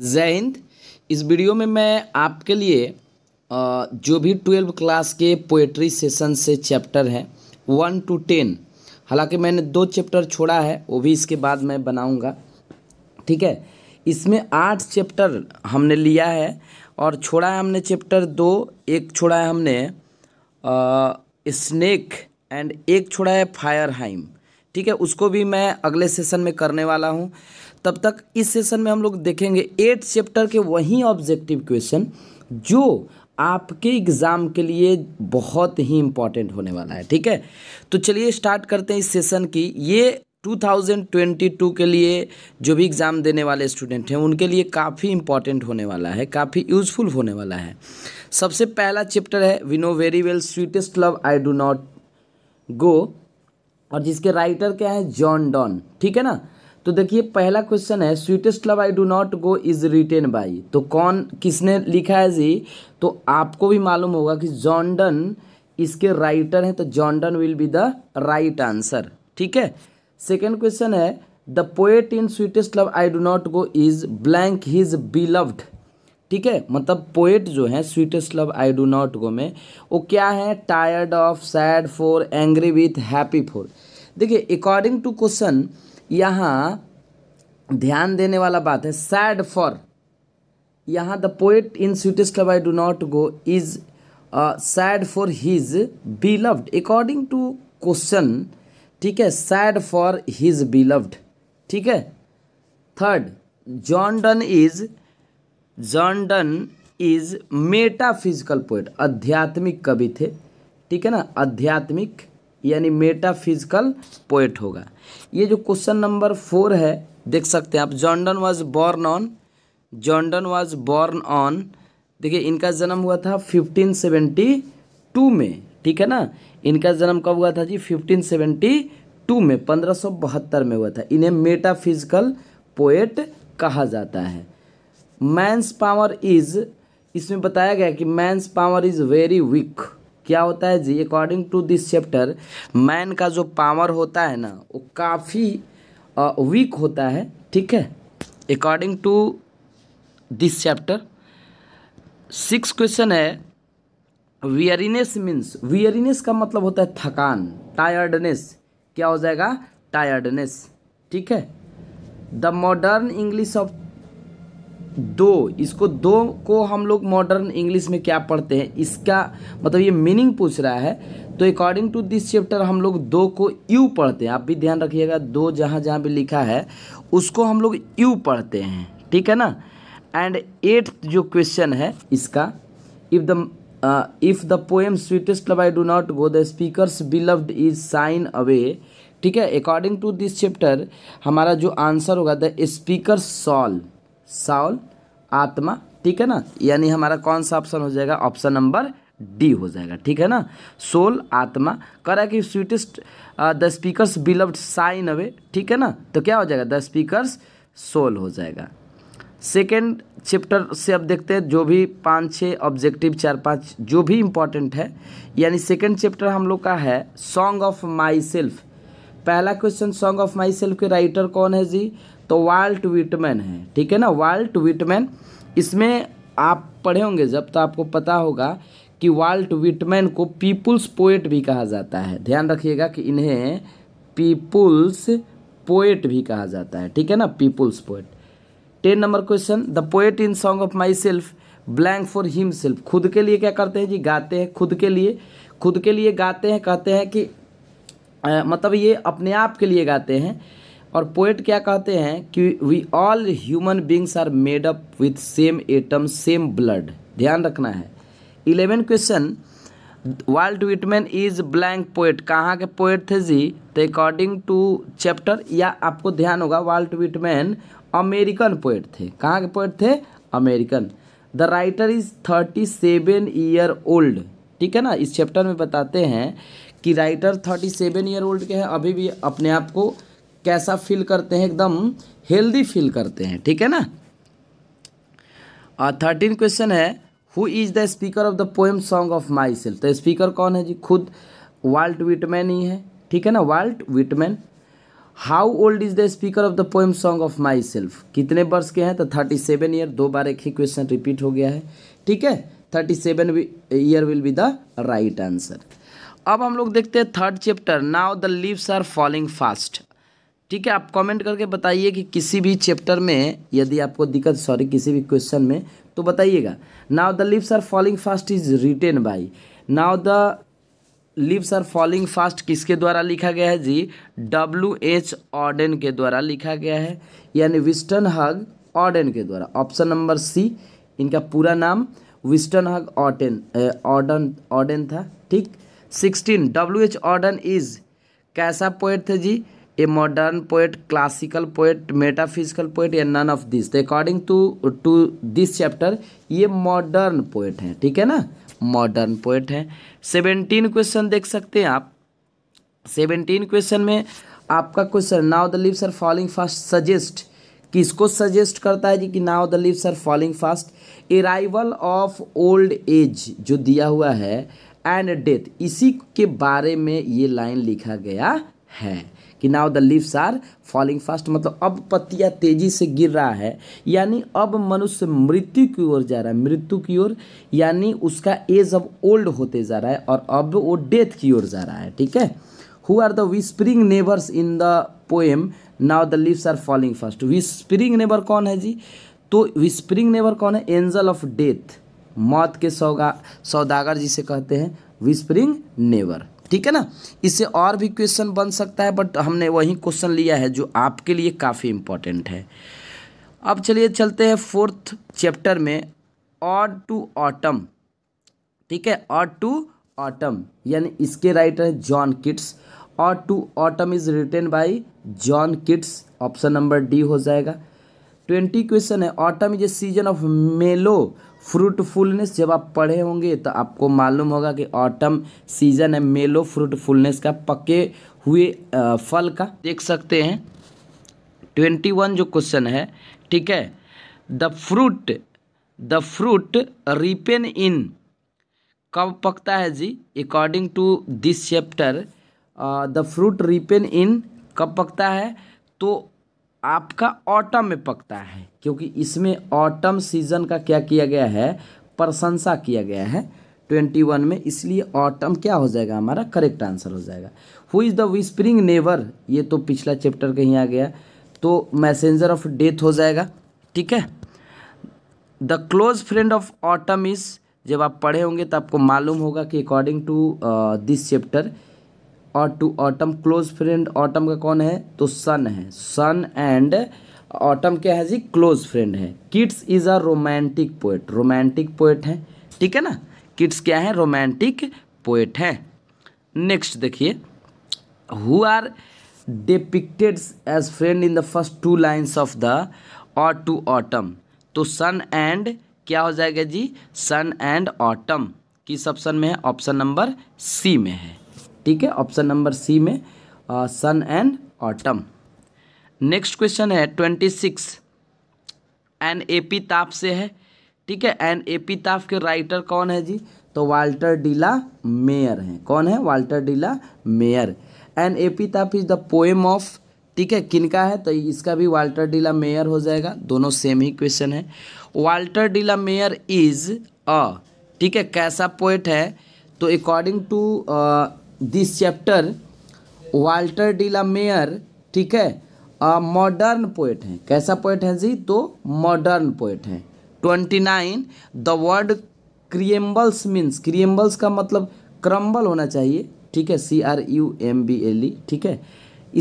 जय हिंद इस वीडियो में मैं आपके लिए जो भी ट्वेल्व क्लास के पोएट्री सेशन से चैप्टर हैं वन टू टेन हालांकि मैंने दो चैप्टर छोड़ा है वो भी इसके बाद मैं बनाऊंगा ठीक है इसमें आठ चैप्टर हमने लिया है और छोड़ा है हमने चैप्टर दो एक छोड़ा है हमने स्नेक एंड एक छोड़ा है फायर हाइम ठीक है उसको भी मैं अगले सेशन में करने वाला हूँ तब तक इस सेशन में हम लोग देखेंगे एट चैप्टर के वही ऑब्जेक्टिव क्वेश्चन जो आपके एग्ज़ाम के लिए बहुत ही इम्पॉर्टेंट होने वाला है ठीक है तो चलिए स्टार्ट करते हैं इस सेशन की ये 2022 के लिए जो भी एग्ज़ाम देने वाले स्टूडेंट हैं उनके लिए काफ़ी इम्पॉर्टेंट होने वाला है काफ़ी यूज़फुल होने वाला है सबसे पहला चैप्टर है we know very well sweetest love I do not go और जिसके राइटर क्या है जॉन डॉन ठीक है ना तो देखिए पहला क्वेश्चन है sweetest love I do not go is written by तो कौन किसने लिखा है जी तो आपको भी मालूम होगा कि जॉन्डन इसके राइटर हैं तो John Donne will be the right answer ठीक है सेकेंड क्वेश्चन है the poet in sweetest love I do not go is blank his beloved ठीक है मतलब पोएट जो है sweetest love I do not go में वो क्या है tired of sad for angry with happy four देखिए अकॉर्डिंग टू क्वेश्चन यहाँ ध्यान देने वाला बात है सैड फॉर यहाँ the poet in sweetest club I do not go is sad for his loved according to question ठीक है सैड फॉर हिज लव्ड ठीक है third John Donne is John Donne is metaphysical poet आध्यात्मिक कवि थे ठीक है ना आध्यात्मिक यानी मेटाफिजिकल पोएट होगा ये जो क्वेश्चन नंबर फोर है देख सकते हैं आप John Donne was born on John Donne was born on देखिए इनका जन्म हुआ था फिफ्टीन सेवेंटी टू में ठीक है ना इनका जन्म कब हुआ था जी फिफ्टीन सेवेंटी टू में पंद्रह सौ बहत्तर में हुआ था इन्हें मेटाफिजिकल पोएट कहा जाता है मैंस पावर इज इसमें बताया गया कि man's power is very weak क्या होता है जी according to this chapter man का जो पावर होता है ना वो काफ़ी वीक होता है ठीक है according to this chapter six question है वियरीनेस मीन्स वियरीनेस का मतलब होता है थकान टायर्डनेस क्या हो जाएगा टायर्डनेस ठीक है द मॉडर्न इंग्लिश ऑफ दो इसको दो को हम लोग मॉडर्न इंग्लिश में क्या पढ़ते हैं इसका मतलब ये मीनिंग पूछ रहा है तो अकॉर्डिंग टू दिस चैप्टर हम लोग दो को यू पढ़ते हैं आप भी ध्यान रखिएगा दो जहाँ जहाँ भी लिखा है उसको हम लोग यू पढ़ते हैं ठीक है ना एंड एट्थ जो क्वेश्चन है इसका if the if the poem sweetest love I do not go the speaker's beloved is sign away ठीक है अकॉर्डिंग टू दिस चैप्टर हमारा जो आंसर होगा द स्पीकर सॉल्व साउल आत्मा ठीक है ना यानी हमारा कौन सा ऑप्शन हो जाएगा ऑप्शन नंबर डी हो जाएगा ठीक है ना सोल आत्मा करा कि sweetest the speaker's beloved sign away ठीक है ना तो क्या हो जाएगा द स्पीकर्स सोल हो जाएगा सेकेंड चैप्टर से अब देखते हैं जो भी पाँच छः ऑब्जेक्टिव चार पाँच जो भी इंपॉर्टेंट है यानी सेकेंड चैप्टर हम लोग का है सॉन्ग ऑफ माई सेल्फ पहला question song of myself के राइटर कौन है जी तो वाल्ट विटमैन है ठीक है ना वाल्ट विटमैन इसमें आप पढ़े होंगे जब तो आपको पता होगा कि वाल्ट विटमैन को पीपुल्स पोएट भी कहा जाता है ध्यान रखिएगा कि इन्हें पीपुल्स पोएट भी कहा जाता है ठीक है ना people's poet ten number question the poet in song of myself blank for himself खुद के लिए क्या करते हैं जी गाते हैं खुद के लिए खुद के लिए गाते हैं कहते हैं कि आ, मतलब ये अपने आप के लिए गाते हैं और पोएट क्या कहते हैं कि we all human beings are made up with same atom same blood ध्यान रखना है eleven question Walt Whitman is blank poet कहाँ के पोएट थे जी तो अकॉर्डिंग टू चैप्टर या आपको ध्यान होगा वाल्ट विटमैन अमेरिकन पोएट थे कहाँ के पोएट थे American the writer is thirty seven year old ठीक है ना इस चैप्टर में बताते हैं कि writer thirty seven year old के हैं अभी भी अपने आप को कैसा फील करते हैं एकदम हेल्दी फील करते हैं ठीक है ना थर्टीन क्वेश्चन है who is the speaker of the poem song of myself तो स्पीकर कौन है जी खुद वाल्ट विटमैन ही है ठीक है ना Walt Whitman how old is the speaker of the poem song of myself कितने वर्ष के हैं तो थर्टी सेवन ईयर दो बार एक ही क्वेश्चन रिपीट हो गया है ठीक है thirty seven year will be the right answer अब हम लोग देखते हैं third chapter now the leaves are falling fast ठीक है आप कमेंट करके बताइए कि किसी भी चैप्टर में यदि आपको दिक्कत सॉरी किसी भी क्वेश्चन में तो बताइएगा now the leaves are falling fast is written by now the leaves are falling fast किसके द्वारा लिखा गया है जी डब्ल्यू एच ऑर्डन के द्वारा लिखा गया है यानी विस्टन हग ऑर्डन के द्वारा ऑप्शन नंबर सी इनका पूरा नाम Wystan Hugh Auden Auden Auden था ठीक sixteen W H Auden is कैसा पोइट थे जी a modern poet classical poet metaphysical poet या none of this according to to this chapter ये मॉडर्न पोएट हैं ठीक है ना मॉडर्न पोएट हैं सेवेंटीन क्वेश्चन देख सकते हैं आप सेवेंटीन क्वेश्चन में आपका question now the leaves are following fast suggest किसको सजेस्ट करता है जी कि now the leaves are following fast arrival of old age जो दिया हुआ है एंड डेथ इसी के बारे में ये लाइन लिखा गया है कि now the leaves are falling fast मतलब अब पत्तियाँ तेज़ी से गिर रहा है यानी अब मनुष्य मृत्यु की ओर जा रहा है मृत्यु की ओर यानी उसका एज अब ओल्ड होते जा रहा है और अब वो डेथ की ओर जा रहा है ठीक है who are the whispering neighbours in the poem now the leaves are falling first whispering neighbour कौन है जी तो विस्परिंग नेबर कौन है एंजल ऑफ डेथ मौत के सौगा सौदागर जिसे कहते हैं विस्परिंग नेवर ठीक है ना इससे और भी क्वेश्चन बन सकता है बट हमने वही क्वेश्चन लिया है जो आपके लिए काफ़ी इम्पोर्टेंट है अब चलिए चलते हैं फोर्थ चैप्टर में ऑड टू ऑटम ठीक है ऑड टू ऑटम यानी इसके राइटर है John Keats ode to autumn is written by John Keats option number D हो जाएगा ट्वेंटी क्वेश्चन है autumn is a season of mellow fruitfulness जब आप पढ़े होंगे तो आपको मालूम होगा कि ऑटम सीजन है मेलो फ्रूटफुलनेस का पके हुए फल का देख सकते हैं ट्वेंटी वन जो क्वेश्चन है ठीक है the fruit the fruit ripen in कब पकता है जी according to this chapter the fruit ripen in कब पकता है तो आपका ऑटम में पकता है क्योंकि इसमें ऑटम सीजन का क्या किया गया है प्रशंसा किया गया है ट्वेंटी वन में इसलिए ऑटम क्या हो जाएगा हमारा करेक्ट आंसर हो जाएगा who is the whispering never ये तो पिछला चैप्टर कहीं आ गया तो मैसेंजर ऑफ डेथ हो जाएगा ठीक है the close friend of autumn is जब आप पढ़े होंगे तो आपको मालूम होगा कि according to this chapter ode to autumn close friend autumn का कौन है तो सन है सन एंड ऑटम क्या है जी क्लोज फ्रेंड है Keats is a romantic poet romantic poet है ठीक है ना किड्स क्या है रोमांटिक पोएट है नेक्स्ट देखिए who are depicted as friend in the first two lines of the ode to autumn तो सन एंड क्या हो जाएगा जी सन एंड ऑटम किस ऑप्शन में है ऑप्शन नंबर सी में है ठीक है ऑप्शन नंबर सी में sun and autumn next question है twenty six an epitaph से है ठीक है एन ए पी ताप के राइटर कौन है जी तो वाल्टर डीला मेयर हैं कौन है Walter de la Mare an epitaph is the poem of ठीक है किनका है तो इसका भी वाल्टर डीला मेयर हो जाएगा दोनों सेम ही क्वेश्चन है Walter de la Mare is a ठीक है कैसा पोएट है तो according to this chapter Walter de la Mare ठीक है मॉडर्न पोइट हैं कैसा पोइट है जी तो मॉडर्न पोइट हैं twenty nine the word crumbles means crumbles का मतलब क्रम्बल होना चाहिए ठीक है C R U M B L E ठीक है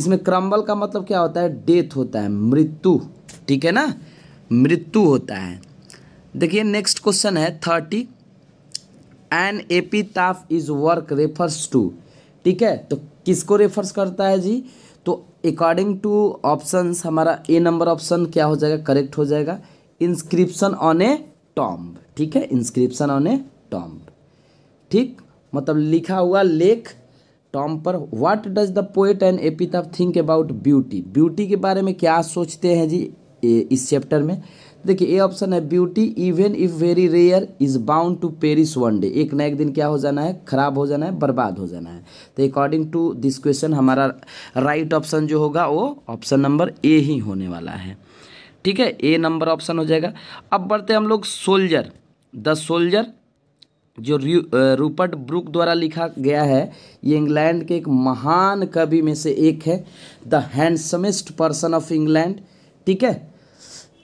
इसमें क्रम्बल का मतलब क्या होता है डेथ होता है मृत्यु ठीक है ना मृत्यु होता है देखिए नेक्स्ट क्वेश्चन है thirty an epitaph is work refers to ठीक है तो किसको रेफर्स करता है जी तो अकॉर्डिंग टू ऑप्शन हमारा ए नंबर ऑप्शन क्या हो जाएगा करेक्ट हो जाएगा इंस्क्रिप्शन ऑन ए टॉम्ब ठीक है इंस्क्रिप्शन ऑन ए टॉम्ब ठीक मतलब लिखा हुआ लेख टॉम पर what does the poet and epitaph think about beauty beauty के बारे में क्या सोचते हैं जी इस चैप्टर में देखिए ए ऑप्शन है beauty even if very rare is bound to perish one day एक ना एक दिन क्या हो जाना है खराब हो जाना है बर्बाद हो जाना है तो अकॉर्डिंग टू दिस क्वेश्चन हमारा राइट ऑप्शन जो होगा वो ऑप्शन नंबर ए ही होने वाला है ठीक है ए नंबर ऑप्शन हो जाएगा अब बढ़ते हम लोग सोल्जर द सोल्जर जो रूपर्ट ब्रुक द्वारा लिखा गया है ये इंग्लैंड के एक महान कवि में से एक है the handsomest person of England ठीक है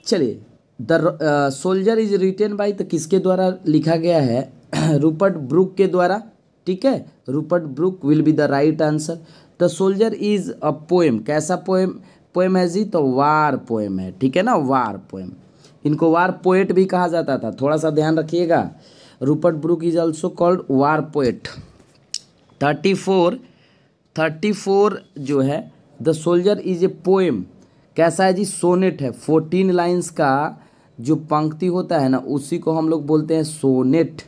चलिए the soldier is written by तो किसके द्वारा लिखा गया है रूपर्ट ब्रुक के द्वारा ठीक है Rupert Brooke will be the right answer the soldier is a poem कैसा पोएम पोएम है जी तो वार पोएम है ठीक है ना वार पोएम इनको वार पोएट भी कहा जाता था थोड़ा सा ध्यान रखिएगा Rupert Brooke is also called war poet thirty four thirty four जो है the soldier is a poem कैसा है जी सोनेट है फोर्टीन लाइन्स का जो पंक्ति होता है ना उसी को हम लोग बोलते हैं सोनेट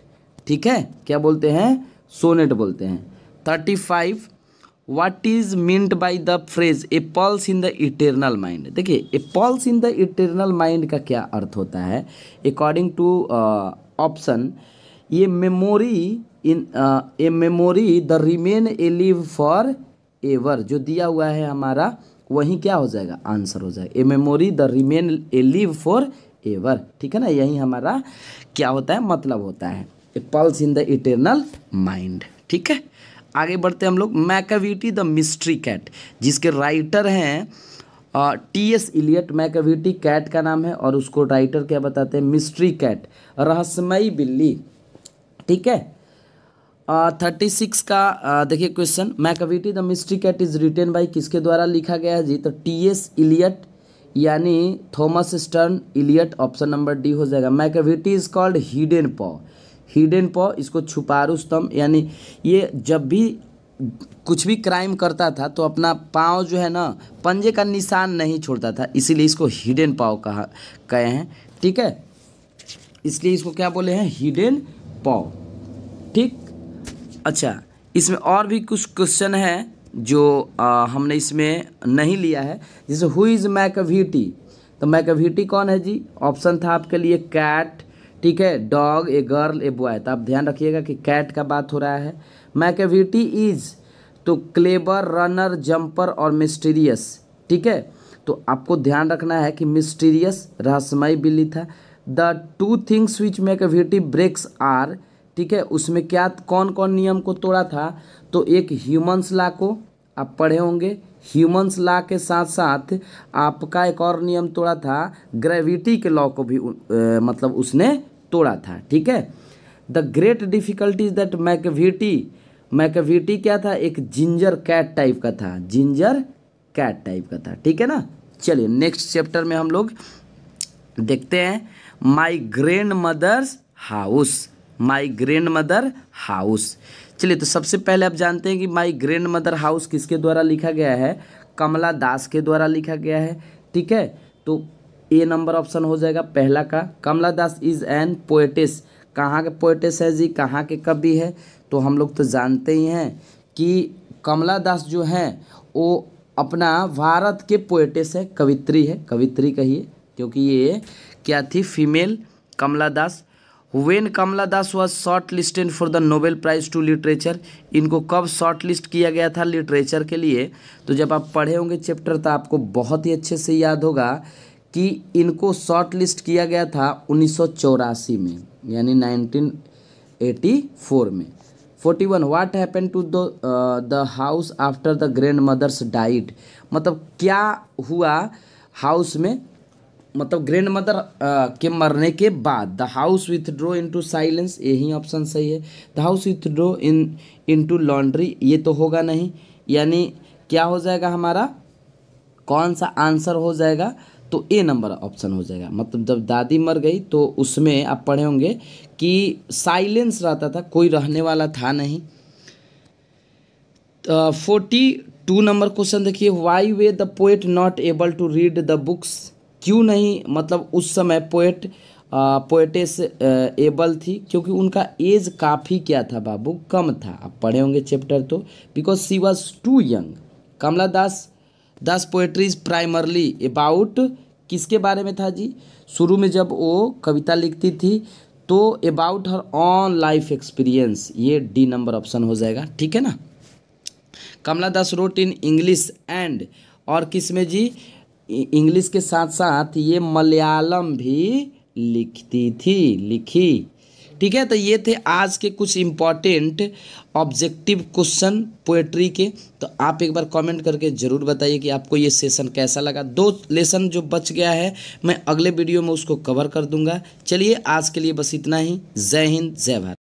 ठीक है क्या बोलते हैं सोनेट बोलते हैं thirty five what is meant by the phrase a pulse in the eternal mind देखिए a pulse in the eternal mind का क्या अर्थ होता है अकॉर्डिंग टू ऑप्शन ये memory in a memory the remain alive forever जो दिया हुआ है हमारा वहीं क्या हो जाएगा आंसर हो जाएगा a memory the remain alive forever ठीक है ना यही हमारा क्या होता है मतलब होता है a pulse in the eternal mind ठीक है आगे बढ़ते हम लोग मैकाविटी द मिस्ट्री कैट जिसके राइटर हैं T S Eliot Macavity cat का नाम है और उसको राइटर क्या बताते हैं मिस्ट्री कैट रहस्यमयी बिल्ली ठीक है थर्टी सिक्स का देखिए question Macavity the mystery cat is written by किसके द्वारा लिखा गया है जी तो टी एस इलियट यानी Thomas Stearns Eliot option number D हो जाएगा Macavity is called hidden paw hidden paw इसको छुपारू स्तंभ यानी ये जब भी कुछ भी क्राइम करता था तो अपना पाँव जो है ना पंजे का निशान नहीं छोड़ता था इसीलिए इसको हिडन पाव कहा कहे हैं ठीक है इसलिए इसको क्या बोले हैं हिडन पाव ठीक अच्छा इसमें और भी कुछ क्वेश्चन है जो आ, हमने इसमें नहीं लिया है जैसे हु इज़ मैकविटी तो मैकविटी कौन है जी ऑप्शन था आपके लिए कैट ठीक है dog a girl a boy तो आप ध्यान रखिएगा कि कैट का बात हो रहा है मैकेविटी इज तो क्लेबर रनर जंपर और मिस्टीरियस ठीक है तो आपको ध्यान रखना है कि मिस्टीरियस रहस्यमय बिल्ली था the two things which Macavity breaks are ठीक है उसमें क्या कौन कौन नियम को तोड़ा था तो एक ह्यूमन्स ला को आप पढ़े होंगे ह्यूमन्स ला के साथ साथ आपका एक और नियम तोड़ा था ग्रेविटी के लॉ को भी आ, मतलब उसने तोड़ा था ठीक है the great difficulties that Macavity Macavity क्या था एक जिंजर कैट टाइप का था जिंजर कैट टाइप का था ठीक है ना चलिए नेक्स्ट चैप्टर में हम लोग देखते हैं my grandmother's house my grandmother house चलिए तो सबसे पहले आप जानते हैं कि माई ग्रैंड मदर हाउस किसके द्वारा लिखा गया है कमला दास के द्वारा लिखा गया है ठीक है तो ए नंबर ऑप्शन हो जाएगा पहला का Kamala Das is an poetess कहाँ के पोएटिस है जी कहाँ के कवि है तो हम लोग तो जानते ही हैं कि कमला दास जो हैं वो अपना भारत के पोएटिस है कवित्री है कवित्री कहिए क्योंकि ये क्या थी female Kamala Das when Kamala Das was shortlisted for the Nobel prize to literature इनको कब शॉर्ट लिस्ट किया गया था लिटरेचर के लिए तो जब आप पढ़े होंगे चैप्टर तो आपको बहुत ही अच्छे से याद होगा कि इनको शॉर्ट लिस्ट किया गया था उन्नीस में यानी 1984 में 41 one what happen to the house after the grandmother's died मतलब क्या हुआ हाउस में मतलब ग्रैंड मदर के मरने के बाद the house withdrew into silence यही ऑप्शन सही है the house withdrew in into laundry ये तो होगा नहीं यानी क्या हो जाएगा हमारा कौन सा आंसर हो जाएगा तो ए नंबर ऑप्शन हो जाएगा मतलब जब दादी मर गई तो उसमें आप पढ़े होंगे कि साइलेंस रहता था कोई रहने वाला था नहीं फोर्टी टू नंबर क्वेश्चन देखिए why were the poet not able to read the books क्यों नहीं मतलब उस समय पोएट पोएटेस एबल थी क्योंकि उनका एज काफ़ी क्या था बाबू कम था आप पढ़े होंगे चैप्टर तो because she was too young Kamala Das Das poetry is primarily about किसके बारे में था जी शुरू में जब वो कविता लिखती थी तो about her own life experience ये डी नंबर ऑप्शन हो जाएगा ठीक है ना Kamala Das wrote in English and और किस में जी इंग्लिश के साथ साथ ये मलयालम भी लिखती थी लिखी ठीक है तो ये थे आज के कुछ इम्पॉर्टेंट ऑब्जेक्टिव क्वेश्चन पोएट्री के तो आप एक बार कमेंट करके ज़रूर बताइए कि आपको ये सेशन कैसा लगा दो लेसन जो बच गया है मैं अगले वीडियो में उसको कवर कर दूंगा चलिए आज के लिए बस इतना ही जय हिंद जय भारत